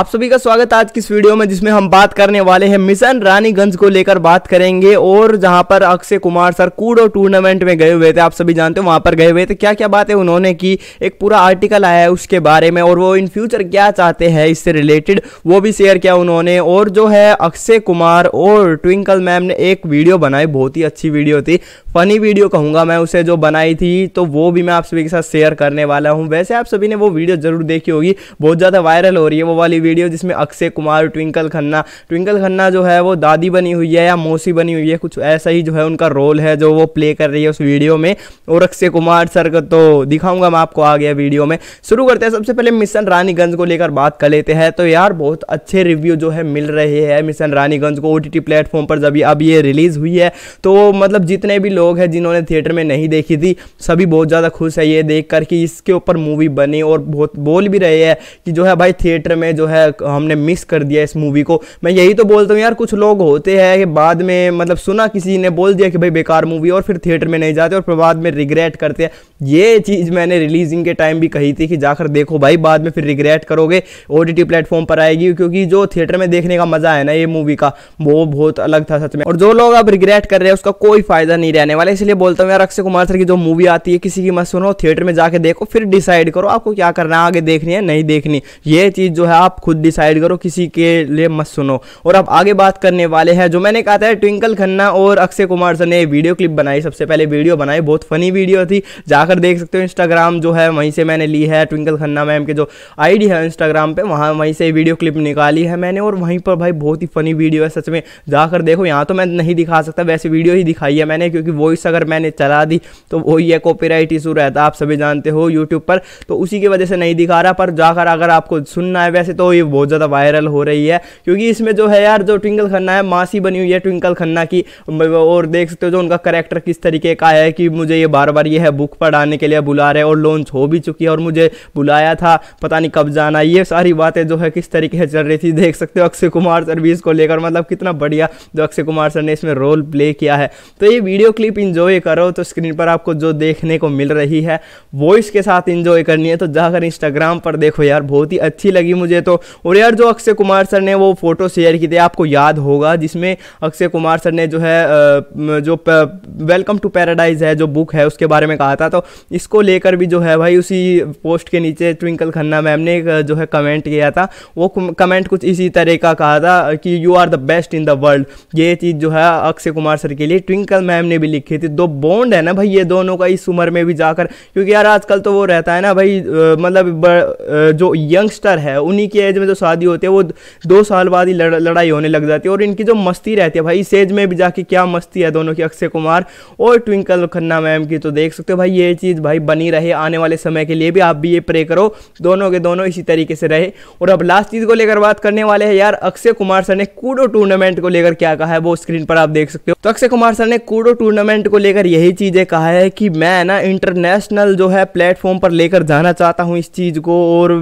आप सभी का स्वागत आज की इस वीडियो में जिसमें हम बात करने वाले हैं मिशन रानीगंज को लेकर बात करेंगे और जहां पर Akshay Kumar sir Kudo tournament में गए हुए थे आप सभी जानते हो वहां पर गए हुए थे क्या क्या बातें उन्होंने की एक पूरा आर्टिकल आया है उसके बारे में और वो इन फ्यूचर क्या चाहते हैं इससे रिलेटेड वो भी शेयर किया उन्होंने और जो है अक्षय कुमार और ट्विंकल मैम ने एक वीडियो बनाई बहुत ही अच्छी वीडियो थी फनी वीडियो कहूँगा मैं उसे जो बनाई थी तो वो भी मैं आप सभी के साथ शेयर करने वाला हूँ वैसे आप सभी ने वो वीडियो जरूर देखी होगी बहुत ज़्यादा वायरल हो रही है वो वाली वीडियो जिसमें अक्षय कुमार ट्विंकल खन्ना ट्विंकल खन्ना जो है वो दादी बनी हुई है या मौसी बनी हुई है कुछ ऐसा ही जो है उनका रोल है जो वो प्ले कर रही है उस वीडियो में और अक्षय कुमार सर का तो दिखाऊंगा मैं आपको आ गया वीडियो में शुरू करते हैं सबसे पहले मिशन रानीगंज को लेकर बात कर लेते हैं तो यार बहुत अच्छे रिव्यू जो है मिल रहे हैं मिशन रानीगंज को ओ टी प्लेटफॉर्म पर जब अब ये रिलीज़ हुई है तो मतलब जितने भी लोग हैं जिन्होंने थिएटर में नहीं देखी थी सभी बहुत ज़्यादा खुश है ये देख कर कि इसके ऊपर मूवी बनी और बहुत बोल भी रहे हैं कि जो है भाई थिएटर में जो है हमने मिस कर दिया इस मूवी को मैं यही तो बोलता हूँ यार कुछ लोग होते हैं कि बाद में मतलब सुना किसी ने बोल दिया कि भाई बेकार मूवी और फिर थिएटर में नहीं जाते और फिर बाद में रिग्रेट करते हैं ये चीज़ मैंने रिलीजिंग के टाइम भी कही थी कि जाकर देखो भाई बाद में फिर रिग्रेट करोगे ओ टी प्लेटफॉर्म पर आएगी क्योंकि जो थिएटर में देखने का मज़ा है ना ये मूवी का वो बहुत अलग था सच में और जो लोग अब रिग्रेट कर रहे हैं उसका कोई फ़ायदा नहीं रहने वाला इसलिए बोलता हूँ यार अक्षय कुमार सर की जो मूवी आती है किसी की मत सुनो थिएटर में जाके देखो फिर डिसाइड करो आपको क्या करना है आगे देखनी है नहीं देखनी ये चीज़ जो है आप आप खुद डिसाइड करो किसी के लिए मत सुनो और अब आगे बात करने वाले हैं जो मैंने कहा था ट्विंकल खन्ना और अक्षय कुमार सर ने वीडियो क्लिप बनाई सबसे पहले वीडियो बनाई बहुत फनी वीडियो थी जाकर देख सकते हो इंस्टाग्राम जो है वहीं से मैंने ली है ट्विंकल खन्ना मैम के जो आईडी है इंस्टाग्राम पे वहाँ वहीं से वीडियो क्लिप निकाली है मैंने और वहीं पर भाई बहुत ही फनी वीडियो है सच में जाकर देखो यहाँ तो मैं नहीं दिखा सकता वैसे वीडियो ही दिखाई है मैंने क्योंकि वॉइस अगर मैंने चला दी तो वही है कॉपीराइट इशू रहता आप सभी जानते हो यूट्यूब पर तो उसी की वजह से नहीं दिखा रहा पर जाकर अगर आपको सुनना है वैसे तो तो ये बहुत ज़्यादा वायरल हो रही है क्योंकि इसमें जो है यार जो ट्विंकल खन्ना है मासी बनी हुई है ट्विंकल खन्ना की और देख सकते हो जो उनका करेक्टर किस तरीके का है कि मुझे ये बार बार ये है बुक पढ़ाने के लिए बुला रहे और लॉन्च हो भी चुकी है और मुझे बुलाया था पता नहीं कब जाना ये सारी बातें जो है किस तरीके से चल रही थी देख सकते हो अक्षय कुमार सर भी इसको लेकर मतलब कितना बढ़िया जो अक्षय कुमार सर ने इसमें रोल प्ले किया है तो ये वीडियो क्लिप इंजॉय करो तो स्क्रीन पर आपको जो देखने को मिल रही है वॉइस के साथ इंजॉय करनी है तो जाकर इंस्टाग्राम पर देखो यार बहुत ही अच्छी लगी मुझे तो सकते तो, और यार जो अक्षय कुमार सर ने वो फोटो शेयर की थी आपको याद होगा जिसमें अक्षय कुमार सर ने जो है जो वेलकम टू पैराडाइज है जो बुक है उसके बारे में कहा था तो इसको लेकर भी जो है भाई उसी पोस्ट के नीचे ट्विंकल खन्ना मैम ने जो है कमेंट किया था वो कमेंट कुछ इसी तरह का कहा था कि you are the best in the world ये चीज़ जो है अक्षय कुमार सर के लिए ट्विंकल मैम ने भी लिखी थी दो बॉन्ड है ना भाई ये दोनों का इस उम्र में भी जाकर क्योंकि यार आजकल तो वो रहता है ना भाई मतलब जो यंगस्टर है उन्हीं के एज में जो शादी होती है वो दो साल बाद ही लड़, लड़ाई होने लग जाती है और इनकी जो मस्ती रहती है भाई इस एज में भी जाके क्या मस्ती है दोनों की अक्षय कुमार और ट्विंकल खन्ना मैम की तो देख सकते हो भाई ये चीज़ भाई बनी रहे आने वाले समय के लिए भी आप भी ये प्रे करो दोनों के दोनों इसी तरीके से रहे और अब लास्ट चीज़ को लेकर बात करने वाले हैं यार अक्षय कुमार सर ने कूडो टूर्नामेंट को लेकर क्या कहा है वो स्क्रीन पर आप देख सकते हो तो अक्षय कुमार सर ने कूडो टूर्नामेंट को लेकर यही चीज़ें कहा है कि मैं ना इंटरनेशनल जो है प्लेटफॉर्म पर लेकर जाना चाहता हूँ इस चीज़ को और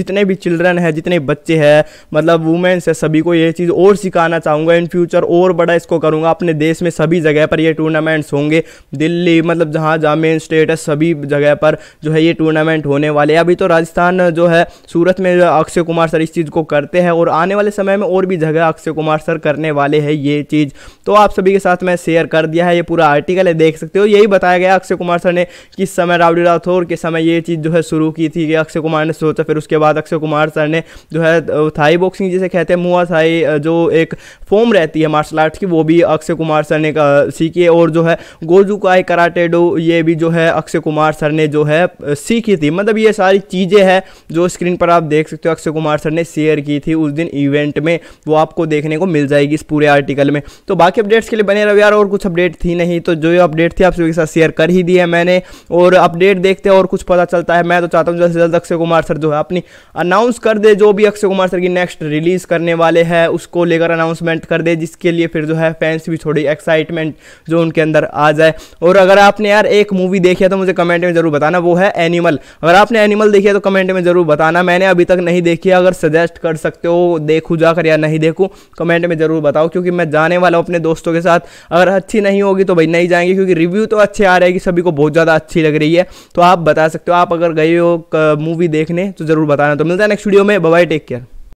जितने भी चिल्ड्रन चिल्ड्रन है जितने बच्चे हैं मतलब वुमेंस है सभी को ये चीज़ और सिखाना चाहूँगा इन फ्यूचर और बड़ा इसको करूँगा अपने देश में सभी जगह पर ये टूर्नामेंट्स होंगे दिल्ली मतलब जहाँ जहाँ मेन स्टेट है सभी जगह पर जो है ये टूर्नामेंट होने वाले अभी तो राजस्थान जो है सूरत में अक्षय कुमार सर इस चीज़ को करते हैं और आने वाले समय में और भी जगह अक्षय कुमार सर करने वाले हैं ये चीज़ तो आप सभी के साथ मैं शेयर कर दिया है ये पूरा आर्टिकल है देख सकते हो यही बताया गया अक्षय कुमार सर ने किस समय राबड़ी राठौर के समय ये चीज़ जो है शुरू की थी कि अक्षय कुमार ने सोचा फिर उसके बाद अक्षय कुमार सर ने जो है थाई बॉक्सिंग जिसे कहते हैं मुआ थाई जो एक फॉर्म रहती है मार्शल आर्ट्स की वो भी अक्षय कुमार सर ने सीखी और जो है गोजू का कराटेडो ये भी जो है अक्षय कुमार सर ने जो है सीखी थी मतलब ये सारी चीज़ें हैं जो स्क्रीन पर आप देख सकते हो अक्षय कुमार सर ने शेयर की थी उस दिन इवेंट में वो आपको देखने को मिल जाएगी इस पूरे आर्टिकल में तो बाकी अपडेट्स के लिए बने रहो यार और कुछ अपडेट थी नहीं तो जो अपडेट थी आप सभी के साथ शेयर कर ही दी है मैंने और अपडेट देखते हैं और कुछ पता चलता है मैं तो चाहता हूँ जल्द से जल्द अक्षय कुमार सर जो है अपनी अनाउंस कर दे जो भी अक्षय कुमार सर की नेक्स्ट रिलीज़ करने वाले हैं उसको लेकर अनाउंसमेंट कर दे जिसके लिए फिर जो है फैंस भी थोड़ी एक्साइटमेंट जो उनके अंदर आ जाए और अगर आपने यार एक मूवी देखी है तो मुझे कमेंट में ज़रूर बताना वो है एनिमल अगर आपने एनिमल देखी है तो कमेंट में ज़रूर बताना मैंने अभी तक नहीं देखी अगर सजेस्ट कर सकते हो देखूँ जाकर या नहीं देखूँ कमेंट में ज़रूर बताओ क्योंकि मैं जाने वाला हूँ अपने दोस्तों के साथ अगर अच्छी नहीं होगी तो भाई नहीं जाएंगे क्योंकि रिव्यू तो अच्छे आ रहे हैं कि सभी को बहुत ज़्यादा अच्छी लग रही है तो आप बता सकते हो आप अगर गए हो मूवी देखने तो ज़रूर बताना तो मिलता है नेक्स्ट वीडियो में बाय टेक केयर